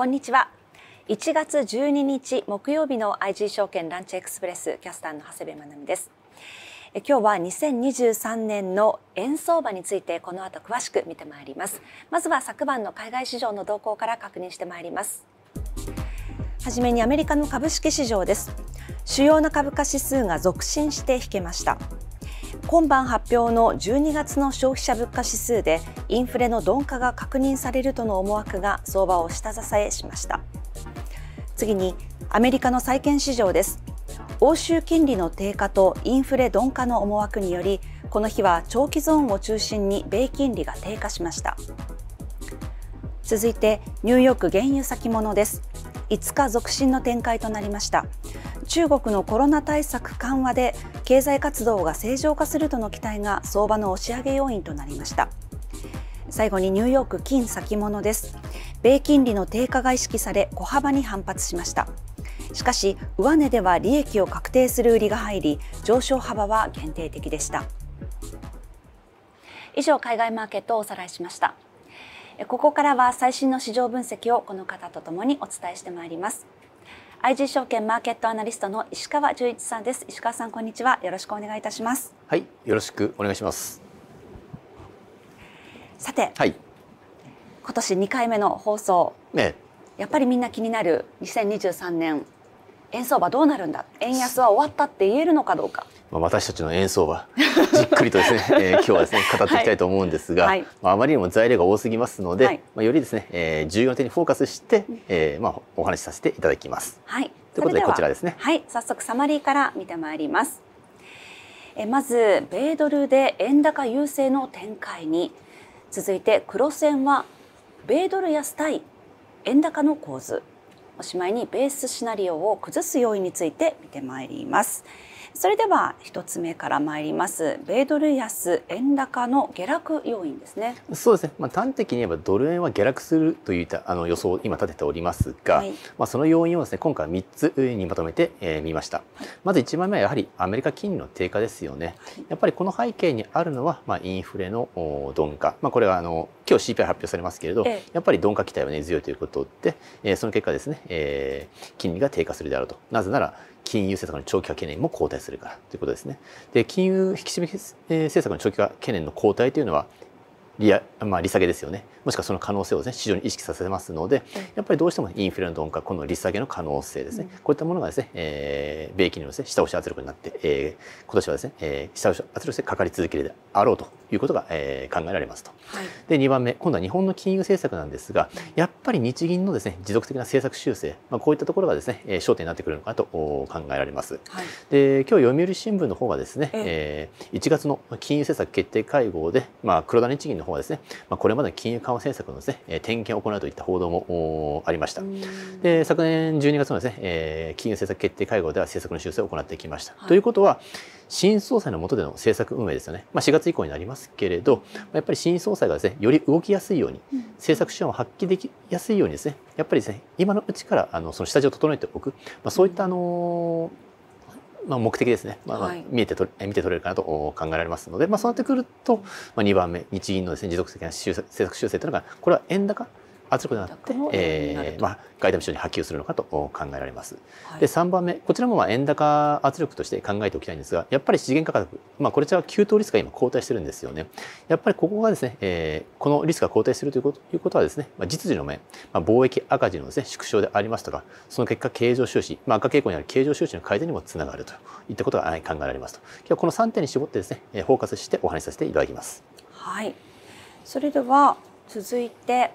こんにちは1月12日木曜日の IG 証券ランチエクスプレスキャスターの長谷部まなみです今日は2023年の円相場についてこの後詳しく見てまいりますまずは昨晩の海外市場の動向から確認してまいりますはじめにアメリカの株式市場です主要な株価指数が続伸して引けました今晩発表の12月の消費者物価指数でインフレの鈍化が確認されるとの思惑が相場を下支えしました次にアメリカの債券市場です欧州金利の低下とインフレ鈍化の思惑によりこの日は長期ゾーンを中心に米金利が低下しました続いてニューヨーク原油先物です5日続伸の展開となりました中国のコロナ対策緩和で経済活動が正常化するとの期待が相場の押し上げ要因となりました最後にニューヨーク金先物です米金利の低下が意識され小幅に反発しましたしかし上値では利益を確定する売りが入り上昇幅は限定的でした以上海外マーケットをおさらいしましたここからは最新の市場分析をこの方とともにお伝えしてまいります IG 証券マーケットアナリストの石川純一さんです石川さんこんにちはよろしくお願いいたしますはいよろしくお願いしますさて、はい、今年2回目の放送、ね、やっぱりみんな気になる2023年円相場どうなるんだ円安は終わったって言えるのかどうか。まあ、私たちの円相場じっくりとですね、えー、今日はですね語っていきたいと思うんですが、はい、まあ、あまりにも材料が多すぎますので、はい、まあ、よりですね、えー、重要な点にフォーカスして、えーまあ、お話しさせていただきます。はい、ということでこちらですね。はい、早速サマリーから見てまいります。えー、まず米ドルで円高優勢の展開に続いて黒線は米ドル安対円高の構図おしまいにベースシナリオを崩す要因について見てまいります。それでは一つ目から参ります米ドル安円高の下落要因ですねそうですね、まあ、端的に言えばドル円は下落するといたあの予想を今立てておりますが、はい、まあ、その要因をですね今回三つにまとめてみ、えー、ました、はい、まず一番目はやはりアメリカ金利の低下ですよね、はい、やっぱりこの背景にあるのは、まあ、インフレの鈍化、まあ、これはあの今日 CPI 発表されますけれど、ええ、やっぱり鈍化期待は、根強いということで、えー、その結果ですね、えー、金利が低下するであるとなぜなら金融政策の長期化懸念も後退するからということですね。で金融引き締め政策の長期化懸念の後退というのは利,、まあ、利下げですよねもしくはその可能性を、ね、市場に意識させますので、やっぱりどうしてもインフレの鈍化この利下げの可能性ですね、うん、こういったものがですね、えー、米金利のです、ね、下押し圧力になって、えー、今年はですね、えー、下押し圧力でかかり続けるであろうということが、えー、考えられますと。はい、で2番目今度は日本の金融政策なんですがやっぱり日銀のですね持続的な政策修正、まあ、こういったところがですね焦点になってくるのかと考えられます。はい、で今日読売新聞の方はですね、えー、1月の金融政策決定会合で、まあ、黒田日銀の方はですね、まあ、これまでの金融緩和政策のですね点検を行うといった報道もありました。で昨年12月のですね、えー、金融政策決定会合では政策の修正を行ってきました。はい、ということは新総裁の下での政策運営ですよね、まあ、4月以降になりますけれど、やっぱり新総裁がですね、より動きやすいように、政策手腕を発揮できやすいようにですね、やっぱりですね、今のうちからあのその下地を整えておく、まあ、そういったあのまあ、目的ですね、まあ、まあ見えてと、見て取れるかなと考えられますので、まあ、そうなってくると、まあ、2番目日銀のです、ね、持続的な政策修正というのがこれは円高圧力になって、えーまあ、外為市場に波及するのかと考えられます。はい、で三番目こちらもまあ円高圧力として考えておきたいんですがやっぱり資源価格、まあ、これじゃ急騰リスクが今後退してるんですよね。やっぱりここがですね、えー、このリスクが後退するというこということはですね、まあ、実需の面、まあ、貿易赤字のです、ね、縮小でありますとかその結果経常収支、まあ、赤傾向にある経常収支の改善にもつながるといったことが考えられますと今日この三点に絞ってですねえフォーカスしてお話しさせていただきます。はいそれでは続いて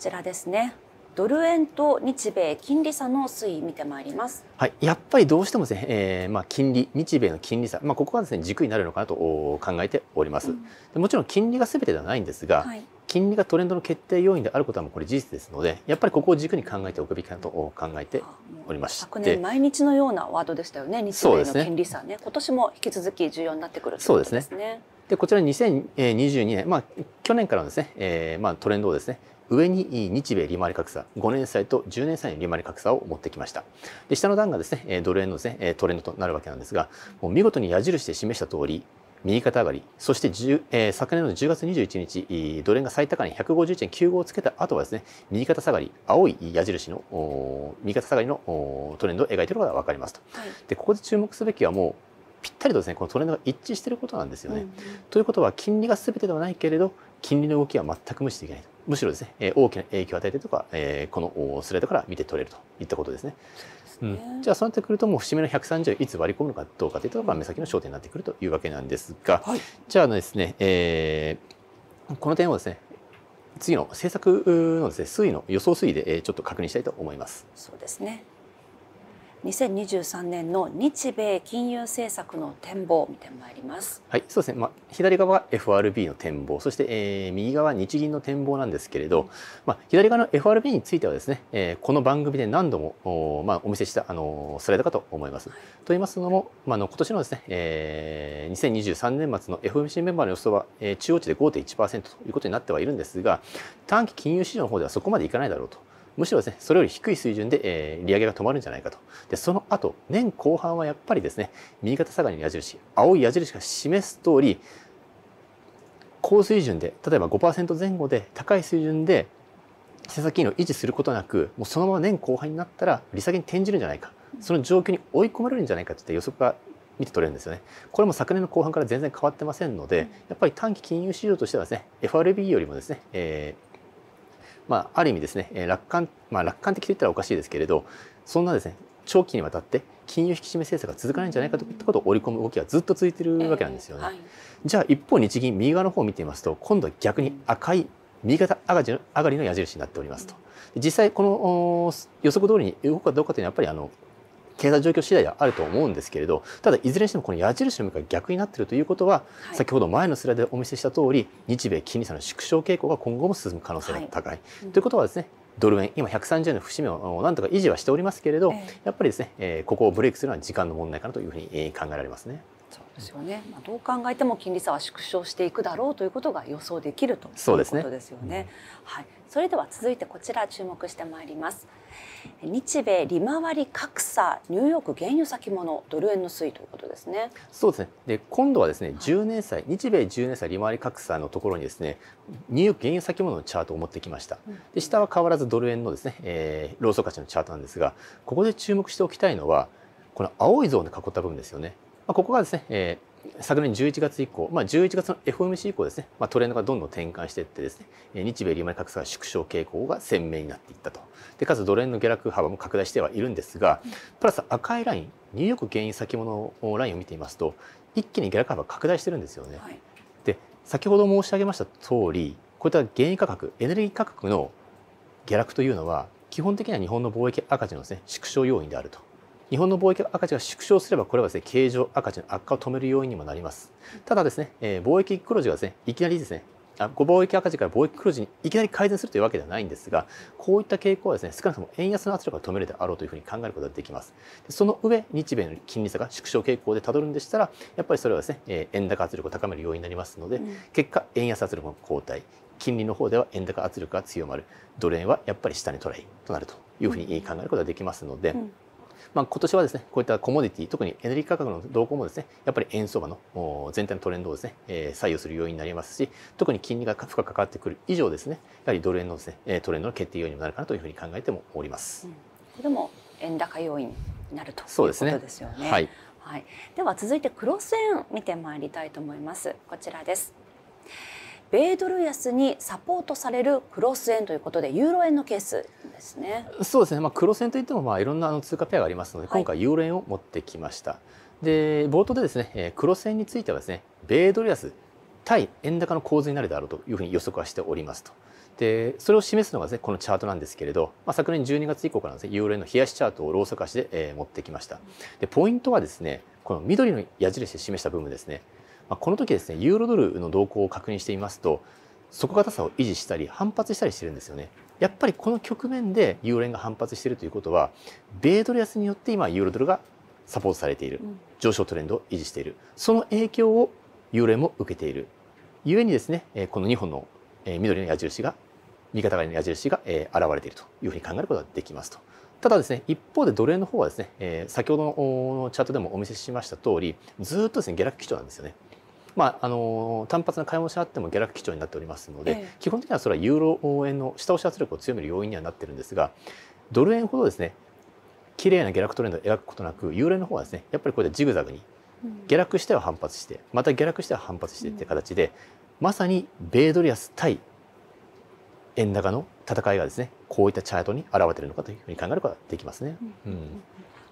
ちらですね。ドル円と日米金利差の推移見てまいります。はい、やっぱりどうしてもですね、えー、まあ金利日米の金利差、まあここがですね軸になるのかなと考えております。うん、もちろん金利がすべてではないんですが、はい、金利がトレンドの決定要因であることはもうこれ事実ですので、やっぱりここを軸に考えておくべきかなと考えておりまし昨年毎日のようなワードでしたよね。日米の金利差ね。ね今年も引き続き重要になってくる、ね、そうですね。でこちら2022年、まあ去年からのですね、えー、まあトレンドをですね、上に日米利回り格差5年債と10年債の利回り格差を持ってきましたで下の段がですねドル円のですねトレンドとなるわけなんですがもう見事に矢印で示した通り右肩上がりそして、えー、昨年の10月21日ドル円が最高値151.95をつけた後はですね右肩下がり青い矢印の右肩下がりのトレンドを描いていることが分かりますと、はい、でここで注目すべきはもうぴったりとですねこのトレンドが一致していることなんですよね。うん、ということは金利が全てではないけれど金利の動きは全く無視できないむしろですね、えー、大きな影響を与えてるとか、えー、このスライドから見て取れるといったことですね。うん、じゃあそうなってくるともう節目の130いつ割り込むのかどうかというのが目先の焦点になってくるというわけなんですが、はい、じゃあですね、えー、この点をですね次の政策のです、ね、推移の予想推移でちょっと確認したいと思います。そうですね2023年の日米金融政策の展望を見てまいります。はい、そうですね。まあ左側は FRB の展望、そして、えー、右側日銀の展望なんですけれど、うん、まあ左側の FRB についてはですね、えー、この番組で何度もおまあお見せしたあのスライドかと思います。はい、と言いますのも、まあの今年のですね、えー、2023年末の FOMC メンバーの予想は、えー、中央値で5.1%ということになってはいるんですが、短期金融市場の方ではそこまでいかないだろうと。むしろですねそれより低い水準で、えー、利上げが止まるんじゃないかとでその後年後半はやっぱりですね右肩下がりの矢印青い矢印が示す通り高水準で例えば5%前後で高い水準で政策金利を維持することなくもうそのまま年後半になったら利下げに転じるんじゃないかその状況に追い込まれるんじゃないかといった予測が見て取れるんですよね。これも昨年の後半から全然変わってませんので、やっぱり短期金融市場としてはですね、FRB よりもですね、えーまあ、ある意味ですね、え楽観、まあ、楽観的と言ったらおかしいですけれどそんなですね長期にわたって金融引き締め政策が続かないんじゃないかといったことを織り込む動きがずっと続いているわけなんですよね。えーはい、じゃあ一方日銀右側の方を見てみますと今度は逆に赤い右肩上がりの上がりの矢印になっておりますと。実際この予測通りに動くかどうかというのはやっぱりあの経済状況次第であると思うんですけれどただいずれにしてもこの矢印の向かい逆になっているということは、はい、先ほど前のスライドでお見せした通り日米金利差の縮小傾向が今後も進む可能性が高い、はい、ということはですねドル円今130円の節目をなんとか維持はしておりますけれど、えー、やっぱりですね、えー、ここをブレイクするのは時間の問題かなというふうに考えられますね。そうですよね、まあ、どう考えても金利差は縮小していくだろうということが予想できるということですよね。はい、それでは続いてこちら注目してまいります。日米利回り格差ニューヨーク原油先物ドル円の推移ということですね。そうですね。で今度はですね、10年債日米10年債利回り格差のところにですね、ニューヨーク原油先物のチャートを持ってきました。で下は変わらずドル円のですね、えー、ローソク価のチャートなんですが、ここで注目しておきたいのはこの青いゾーンで囲った部分ですよね。まあ、ここがですね、えー昨年11月以降、まあ、11月の FOMC 以降ですね、まあ、トレンドがどんどん転換していってですね、日米利回格差が縮小傾向が鮮明になっていったと。で、かつドル円の下落幅も拡大してはいるんですが、プラス赤いライン、ニューヨーク原油先物ラインを見ていますと、一気に下落幅拡大してるんですよね。で、先ほど申し上げました通り、こういった原油価格、エネルギー価格の下落というのは、基本的には日本の貿易赤字のですね、縮小要因であると。日本の貿易赤字が縮小すればこれはですね経常赤字の悪化を止める要因にもなりますただですね、えー、貿易黒字がですねいきなりですねあ貿易赤字から貿易黒字にいきなり改善するというわけではないんですがこういった傾向はですね少なくとも円安の圧力が止めるであろうというふうに考えることができますその上日米の金利差が縮小傾向でたどるんでしたらやっぱりそれはですね、えー、円高圧力を高める要因になりますので、うん、結果円安圧力の後退金利の方では円高圧力が強まるドル円はやっぱり下にトライとなるというふうに考えることができますので、うんうんまあ、今年はですね、こういったコモディティ、特にエネルギー価格の動向もですね、やっぱり円相場の全体のトレンドをですね、え左右する要因になりますし、特に金利が深くかかってくる以上ですね、やはりドル円のですね、トレンドの決定要因にもなるかなというふうに考えてもおります。うん、これも円高要因になるということですよね。ねはい、はい。では続いてクロス円見てまいりたいと思います。こちらです。米ドル安にサポートされるクロス円ということでユーロ円のケースですね。そうですね。まあクロス円といってもまあいろんな通貨ペアがありますので、今回ユーロ円を持ってきました。はい、で冒頭でですね、クロス円についてはですね、米ドル安対円高の構図になるだろうというふうに予測はしておりますと。でそれを示すのがですねこのチャートなんですけれど、まあ、昨年12月以降からですねユーロ円の冷やしチャートをローソク足で、えー、持ってきましたでポイントはですねこの緑の矢印で示した部分ですねまあ、この時ですねユーロドルの動向を確認してみますと底堅さを維持したり反発したりしてるんですよね。やっぱりこの局面でユーロ円が反発しているということは米ドル安によって今ユーロドルがサポートされている上昇トレンドを維持しているその影響をユーロ円も受けているゆえにですねこの2本の緑の矢印が右肩上がりの矢印が現れているというふうに考えることができますと。ただですね一方でドル円の方はですね先ほどのチャートでもお見せしました通りずっとですね下落基調なんですよね。まあ、あの単発な買い戻しあっても下落基調になっておりますので、ええ、基本的にはそれはユーロ円の下押し圧力を強める要因にはなってるんですがドル円ほどですね綺麗な下落トレンドを描くことなくユーロ円の方はですねやっぱりこうやってジグザグに下落しては反発してまた下落しては反発してって形で、うん、まさに米ドル安対円高の戦いがですねこういったチャートに表れているのかというふうに考えることができますね。うん、うん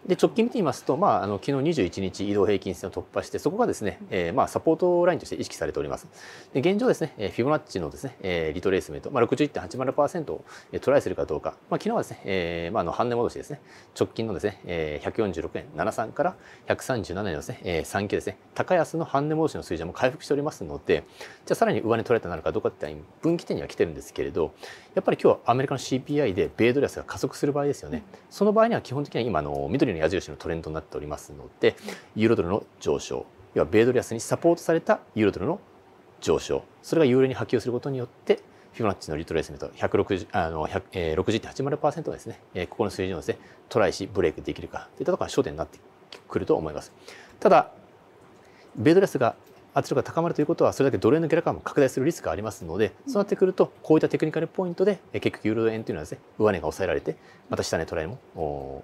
で直近見てみますと、まあ、あの昨日21日移動平均線を突破してそこがですね、えー、まあ、サポートラインとして意識されておりますで現状ですねフィボナッチのですね、えー、リトレースメント、まあ、61.80%をトライするかどうか、まあ、昨日はですね、えー、まあ、の半値戻しですね直近のですね、えー、146円73から137円のですね、えー、3級ですね高安の半値戻しの水準も回復しておりますのでじゃあさらに上値取られたなるかどうかって分岐点には来てるんですけれどやっぱり今日はアメリカの CPI で米ドル安が加速する場合ですよねその場合には基本的には今の緑矢印のトレンドになっておりますのでユーロドルの上昇要は米ドル安にサポートされたユーロドルの上昇それがユーロに波及することによってフィボナッチのリトレースメント160あの、えー、0 8 0ですね、えここの水準をですねトライしブレイクできるかといったところが焦点になってくると思いますただ米ドル安が圧力が高まるということはそれだけドル円の下落感も拡大するリスクがありますのでそうなってくるとこういったテクニカルポイントで結局ユーロ円というのはですね上値が抑えられてまた下値トライも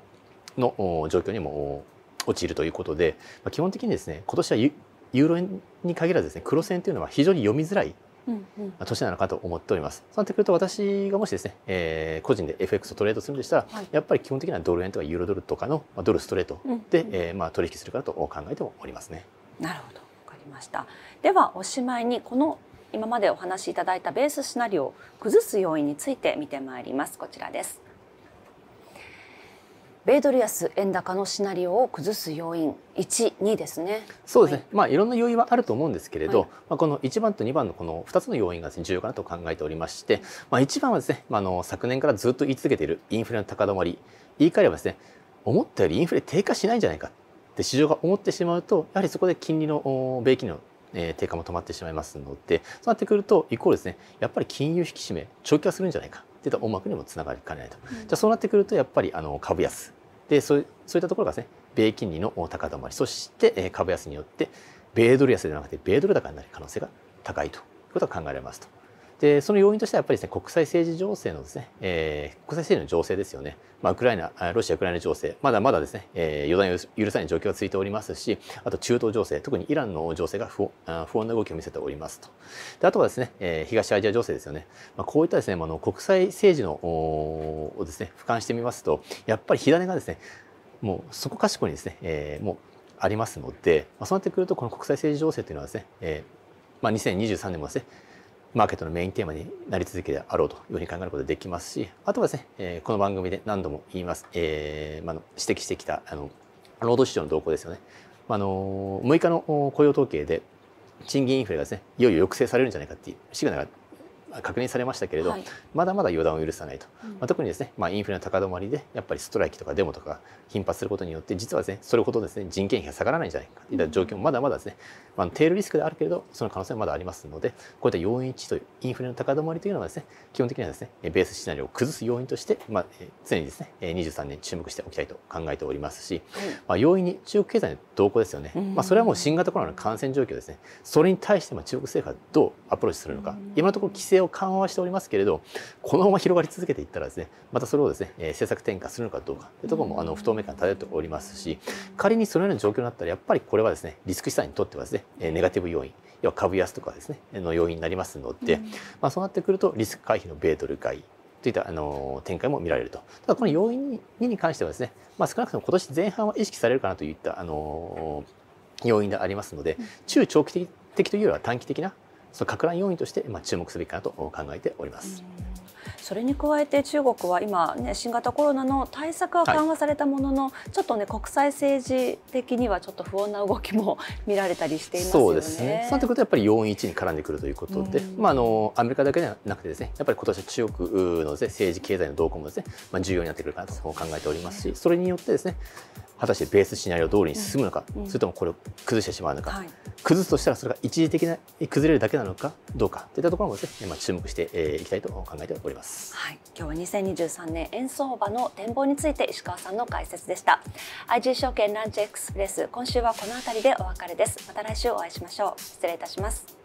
の状況にも陥るということで、まあ、基本的にですね今年はユーロ円に限らずですね黒線というのは非常に読みづらい年なのかと思っております。そうなってくると私がもしですね、えー、個人で FX をトレードするんでしたら、はい、やっぱり基本的にはドル円とかユーロドルとかの、まあ、ドルストレートで、うえまあ、取引するかと考えておりますね。なるほど分かりましたではおしまいにこの今までお話しいただいたベースシナリオを崩す要因について見てまいりますこちらです。米ドル安円高のシナリオを崩す要因1、2ですね。そうですね。はい、まあいろんな要因はあると思うんですけれど、はい、まあこの1番と2番のこの2つの要因が、ね、重要かなと考えておりまして、まあ1番はですね、まあの昨年からずっと言い続けているインフレの高止まり、言い換えればですね、思ったよりインフレ低下しないんじゃないかって市場が思ってしまうと、やはりそこで金利の米金のえ低下も止まってしまいますので、そうなってくると、イコールですね、やっぱり金融引き締め、長期化するんじゃないかった音楽にもつながりかねないと、うん、じゃあそうなってくるとやっぱりあの株安でそうそういったところがですね米金利の高止まりそして株安によって米ドル安ではなくて米ドル高になる可能性が高いということが考えられますと。でその要因としてはやっぱりですね国際政治情勢のですね、えー、国際政治の情勢ですよね、まあ、ウクライナロシア・ウクライナ情勢まだまだですね、えー、予断を許さない状況が続いておりますしあと中東情勢特にイランの情勢が不不穏な動きを見せておりますとであとはですね、えー、東アジア情勢ですよね、まあ、こういったですね、まあの国際政治のをですね俯瞰してみますとやっぱり火種がですねもうそこかしこにですね、えー、もうありますので、まあ、そうなってくるとこの国際政治情勢というのはですね、えーまあ、2023年もですねマーケットのメインテーマになり続けであろうというふうに考えることができますし、あとはですね、えこの番組で何度も言います、えー、まあ、指摘してきた、あの、労働市場の動向ですよね。あの、6日の雇用統計で、賃金インフレがですね、いよいよ抑制されるんじゃないかっていうシグナルが確認されましたけれど、はい、まだまだ予断を許さないと、うん、まあ、特にですね、まあ、インフレの高止まりでやっぱりストライキとかデモとか頻発することによって実はですねそれほどですね人件費が下がらないんじゃないかといった状況もまだまだですね、まあ、テールリスクであるけれどその可能性はまだありますのでこういった要因1というインフレの高止まりというのはですね基本的にはですねベースシナリオを崩す要因として、まあ、常にですね23年注目しておきたいと考えておりますし、まあ、要因に中国経済の動向ですよね、まあ、それはもう新型コロナの感染状況ですねそれに対して中国政府はどうアプローチするのか、今のところ規制を緩和しておりますけれどこのまま広がり続けていったらですねまたそれをですね、え政策転換するのかどうかというところもあの不透明感漂っておりますし仮にそのような状況になったらやっぱりこれはですねリスク資産にとってはですね、えネガティブ要因要は株安とかですねの要因になりますので、まあ、そうなってくるとリスク回避の米ドル買いといったあの展開も見られると。ただこの要因にに関してはですね、まあ、少なくとも今年前半は意識されるかなといったあの要因でありますので、中長期的というよりは短期的なその拡大要因として、まあ、注目すべきかなと考えております。それに加えて中国は今、ね、新型コロナの対策は緩和されたものの、はい、ちょっと、ね、国際政治的にはちょっと不穏な動きも見られたりしています、ね、そうですね。そうということはやっぱり4.1に絡んでくるということで、うん、まあ、あのアメリカだけではなくてですねやっぱり今年は中国の、ね、政治経済の動向もですね、まあ、重要になってくるかなと考えておりますしそれによってですね果たしてベースシナリオ通りに進むのか、うん、それともこれを崩してしまうのか、はい、崩すとしたらそれが一時的な崩れるだけなのかどうかといったところもですね、まあ、注目していきたいと考えております。。はい、今日は2023年円相場の展望について石川さんの解説でした。IG 証券ランチエクスプレス今週はこの辺りでお別れです。また来週お会いしましょう。失礼いたします。